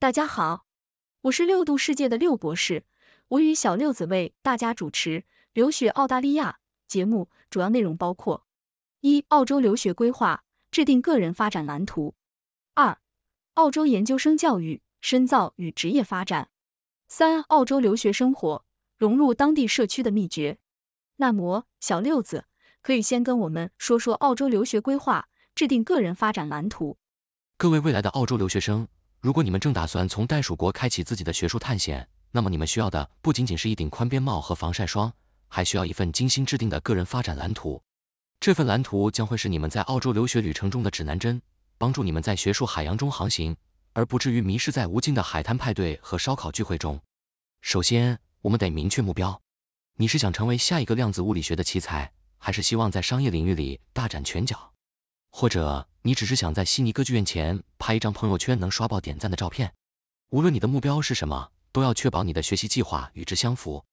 大家好，我是六度世界的六博士，我与小六子为大家主持《留学澳大利亚》节目，主要内容包括：一、澳洲留学规划，制定个人发展蓝图；二、澳洲研究生教育，深造与职业发展；三、澳洲留学生活，融入当地社区的秘诀。那么，小六子可以先跟我们说说澳洲留学规划，制定个人发展蓝图。各位未来的澳洲留学生。如果你们正打算从袋鼠国开启自己的学术探险，那么你们需要的不仅仅是一顶宽边帽和防晒霜，还需要一份精心制定的个人发展蓝图。这份蓝图将会是你们在澳洲留学旅程中的指南针，帮助你们在学术海洋中航行，而不至于迷失在无尽的海滩派对和烧烤聚会中。首先，我们得明确目标。你是想成为下一个量子物理学的奇才，还是希望在商业领域里大展拳脚？或者你只是想在悉尼歌剧院前拍一张朋友圈能刷爆点赞的照片，无论你的目标是什么，都要确保你的学习计划与之相符。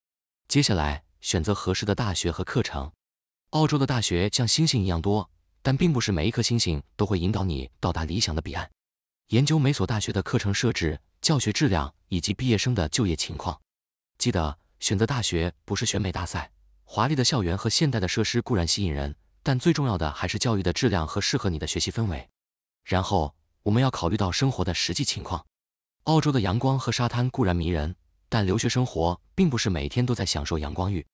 接下来选择合适的大学和课程。澳洲的大学像星星一样多，但并不是每一颗星星都会引导你到达理想的彼岸。研究每所大学的课程设置、教学质量以及毕业生的就业情况。记得选择大学不是选美大赛，华丽的校园和现代的设施固然吸引人。但最重要的还是教育的质量和适合你的学习氛围。然后，我们要考虑到生活的实际情况。澳洲的阳光和沙滩固然迷人，但留学生活并不是每天都在享受阳光浴。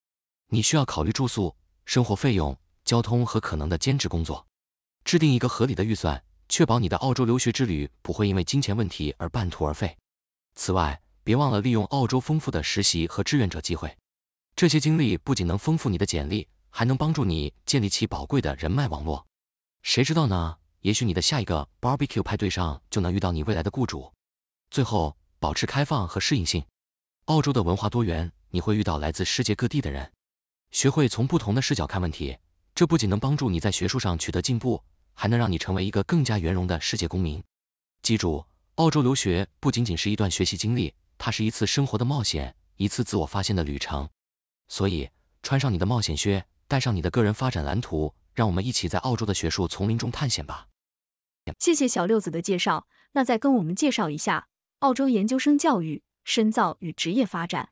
你需要考虑住宿、生活费用、交通和可能的兼职工作，制定一个合理的预算，确保你的澳洲留学之旅不会因为金钱问题而半途而废。此外，别忘了利用澳洲丰富的实习和志愿者机会，这些经历不仅能丰富你的简历。还能帮助你建立起宝贵的人脉网络，谁知道呢？也许你的下一个 barbecue 派对上就能遇到你未来的雇主。最后，保持开放和适应性。澳洲的文化多元，你会遇到来自世界各地的人，学会从不同的视角看问题。这不仅能帮助你在学术上取得进步，还能让你成为一个更加圆融的世界公民。记住，澳洲留学不仅仅是一段学习经历，它是一次生活的冒险，一次自我发现的旅程。所以，穿上你的冒险靴。带上你的个人发展蓝图，让我们一起在澳洲的学术丛林中探险吧。谢谢小六子的介绍，那再跟我们介绍一下澳洲研究生教育、深造与职业发展。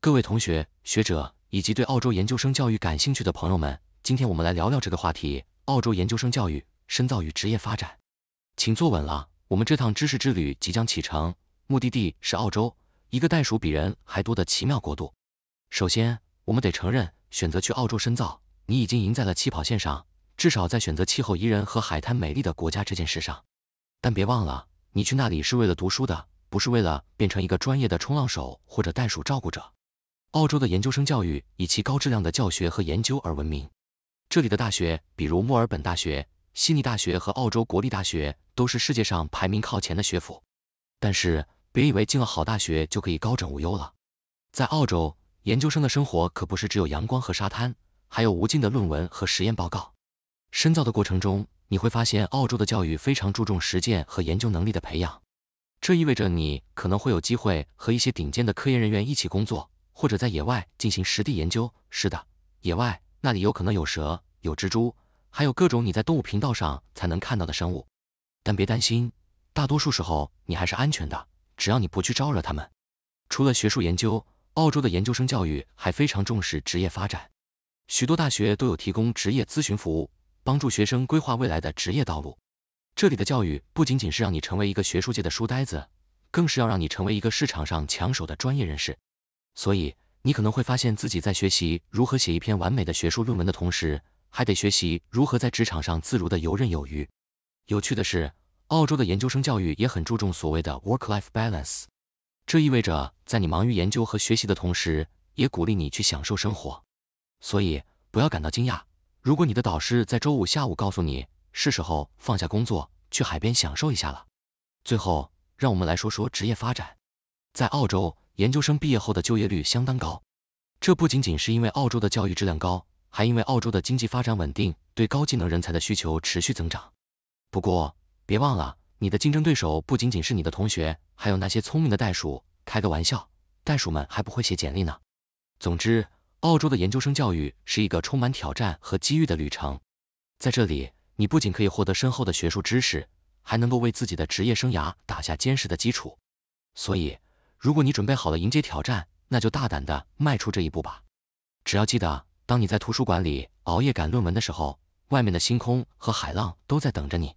各位同学、学者以及对澳洲研究生教育感兴趣的朋友们，今天我们来聊聊这个话题——澳洲研究生教育、深造与职业发展。请坐稳了，我们这趟知识之旅即将启程，目的地是澳洲，一个袋鼠比人还多的奇妙国度。首先，我们得承认。选择去澳洲深造，你已经赢在了起跑线上，至少在选择气候宜人和海滩美丽的国家这件事上。但别忘了，你去那里是为了读书的，不是为了变成一个专业的冲浪手或者袋鼠照顾者。澳洲的研究生教育以其高质量的教学和研究而闻名，这里的大学，比如墨尔本大学、悉尼大学和澳洲国立大学，都是世界上排名靠前的学府。但是，别以为进了好大学就可以高枕无忧了，在澳洲。研究生的生活可不是只有阳光和沙滩，还有无尽的论文和实验报告。深造的过程中，你会发现澳洲的教育非常注重实践和研究能力的培养。这意味着你可能会有机会和一些顶尖的科研人员一起工作，或者在野外进行实地研究。是的，野外那里有可能有蛇、有蜘蛛，还有各种你在动物频道上才能看到的生物。但别担心，大多数时候你还是安全的，只要你不去招惹他们。除了学术研究，澳洲的研究生教育还非常重视职业发展，许多大学都有提供职业咨询服务，帮助学生规划未来的职业道路。这里的教育不仅仅是让你成为一个学术界的书呆子，更是要让你成为一个市场上抢手的专业人士。所以，你可能会发现自己在学习如何写一篇完美的学术论文的同时，还得学习如何在职场上自如的游刃有余。有趣的是，澳洲的研究生教育也很注重所谓的 work-life balance。这意味着，在你忙于研究和学习的同时，也鼓励你去享受生活。所以，不要感到惊讶，如果你的导师在周五下午告诉你，是时候放下工作，去海边享受一下了。最后，让我们来说说职业发展。在澳洲，研究生毕业后的就业率相当高，这不仅仅是因为澳洲的教育质量高，还因为澳洲的经济发展稳定，对高技能人才的需求持续增长。不过，别忘了。你的竞争对手不仅仅是你的同学，还有那些聪明的袋鼠。开个玩笑，袋鼠们还不会写简历呢。总之，澳洲的研究生教育是一个充满挑战和机遇的旅程。在这里，你不仅可以获得深厚的学术知识，还能够为自己的职业生涯打下坚实的基础。所以，如果你准备好了迎接挑战，那就大胆的迈出这一步吧。只要记得，当你在图书馆里熬夜赶论文的时候，外面的星空和海浪都在等着你。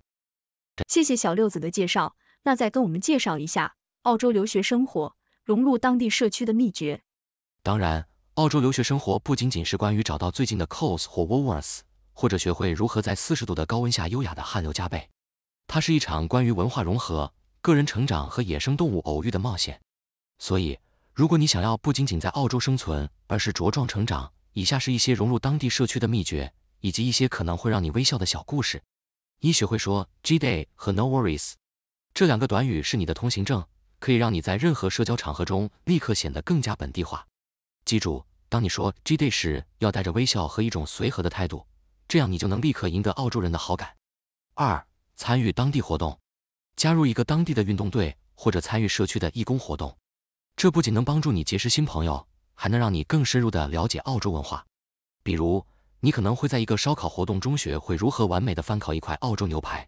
谢谢小六子的介绍，那再跟我们介绍一下澳洲留学生活融入当地社区的秘诀。当然，澳洲留学生活不仅仅是关于找到最近的 Coles 或 Woolworths，或者学会如何在四十度的高温下优雅的汗流浃背。它是一场关于文化融合、个人成长和野生动物偶遇的冒险。所以，如果你想要不仅仅在澳洲生存，而是茁壮成长，以下是一些融入当地社区的秘诀，以及一些可能会让你微笑的小故事。你学会说 G day 和 No worries 这两个短语是你的通行证，可以让你在任何社交场合中立刻显得更加本地化。记住，当你说 G day 时，要带着微笑和一种随和的态度，这样你就能立刻赢得澳洲人的好感。二、参与当地活动，加入一个当地的运动队或者参与社区的义工活动，这不仅能帮助你结识新朋友，还能让你更深入的了解澳洲文化，比如。你可能会在一个烧烤活动中学会如何完美的翻烤一块澳洲牛排。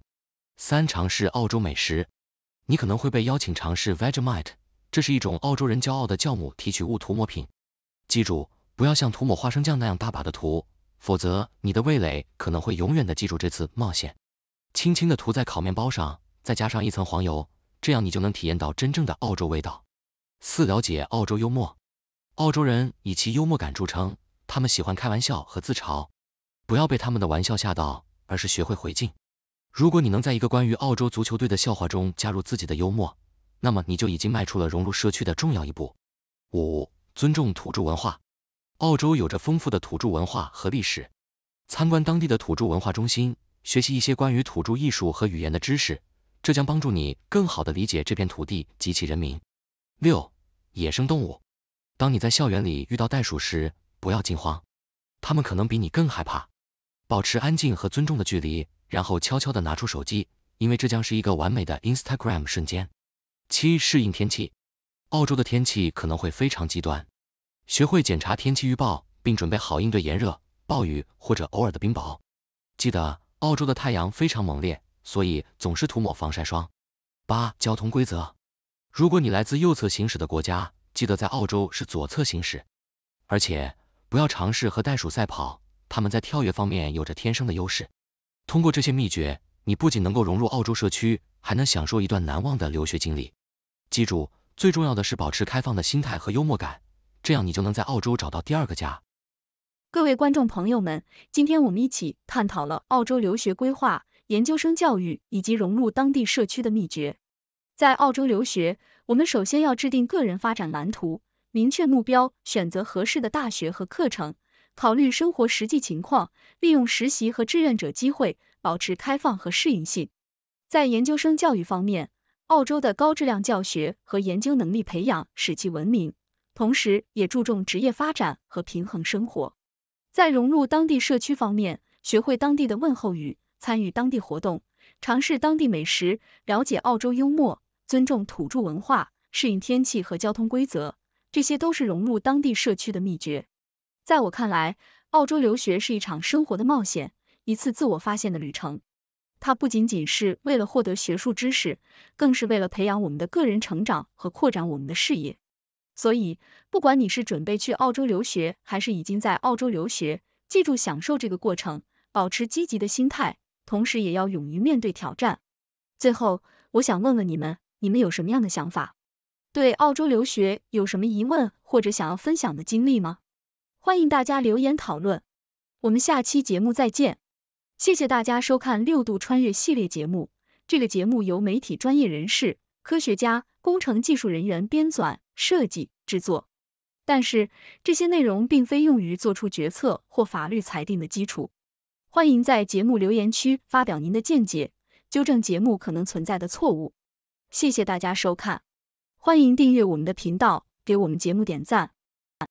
三、尝试澳洲美食，你可能会被邀请尝试 Vegemite，这是一种澳洲人骄傲的酵母提取物涂抹品。记住，不要像涂抹花生酱那样大把的涂，否则你的味蕾可能会永远的记住这次冒险。轻轻的涂在烤面包上，再加上一层黄油，这样你就能体验到真正的澳洲味道。四、了解澳洲幽默，澳洲人以其幽默感著称。他们喜欢开玩笑和自嘲，不要被他们的玩笑吓到，而是学会回敬。如果你能在一个关于澳洲足球队的笑话中加入自己的幽默，那么你就已经迈出了融入社区的重要一步。五、尊重土著文化，澳洲有着丰富的土著文化和历史，参观当地的土著文化中心，学习一些关于土著艺术和语言的知识，这将帮助你更好的理解这片土地及其人民。六、野生动物，当你在校园里遇到袋鼠时，不要惊慌，他们可能比你更害怕。保持安静和尊重的距离，然后悄悄的拿出手机，因为这将是一个完美的 Instagram 瞬间。七、适应天气，澳洲的天气可能会非常极端，学会检查天气预报，并准备好应对炎热、暴雨或者偶尔的冰雹。记得澳洲的太阳非常猛烈，所以总是涂抹防晒霜。八、交通规则，如果你来自右侧行驶的国家，记得在澳洲是左侧行驶，而且。不要尝试和袋鼠赛跑，它们在跳跃方面有着天生的优势。通过这些秘诀，你不仅能够融入澳洲社区，还能享受一段难忘的留学经历。记住，最重要的是保持开放的心态和幽默感，这样你就能在澳洲找到第二个家。各位观众朋友们，今天我们一起探讨了澳洲留学规划、研究生教育以及融入当地社区的秘诀。在澳洲留学，我们首先要制定个人发展蓝图。明确目标，选择合适的大学和课程，考虑生活实际情况，利用实习和志愿者机会，保持开放和适应性。在研究生教育方面，澳洲的高质量教学和研究能力培养使其闻名，同时也注重职业发展和平衡生活。在融入当地社区方面，学会当地的问候语，参与当地活动，尝试当地美食，了解澳洲幽默，尊重土著文化，适应天气和交通规则。这些都是融入当地社区的秘诀。在我看来，澳洲留学是一场生活的冒险，一次自我发现的旅程。它不仅仅是为了获得学术知识，更是为了培养我们的个人成长和扩展我们的视野。所以，不管你是准备去澳洲留学，还是已经在澳洲留学，记住享受这个过程，保持积极的心态，同时也要勇于面对挑战。最后，我想问问你们，你们有什么样的想法？对澳洲留学有什么疑问或者想要分享的经历吗？欢迎大家留言讨论。我们下期节目再见。谢谢大家收看六度穿越系列节目。这个节目由媒体专业人士、科学家、工程技术人员编纂、设计、制作。但是这些内容并非用于做出决策或法律裁定的基础。欢迎在节目留言区发表您的见解，纠正节目可能存在的错误。谢谢大家收看。欢迎订阅我们的频道，给我们节目点赞。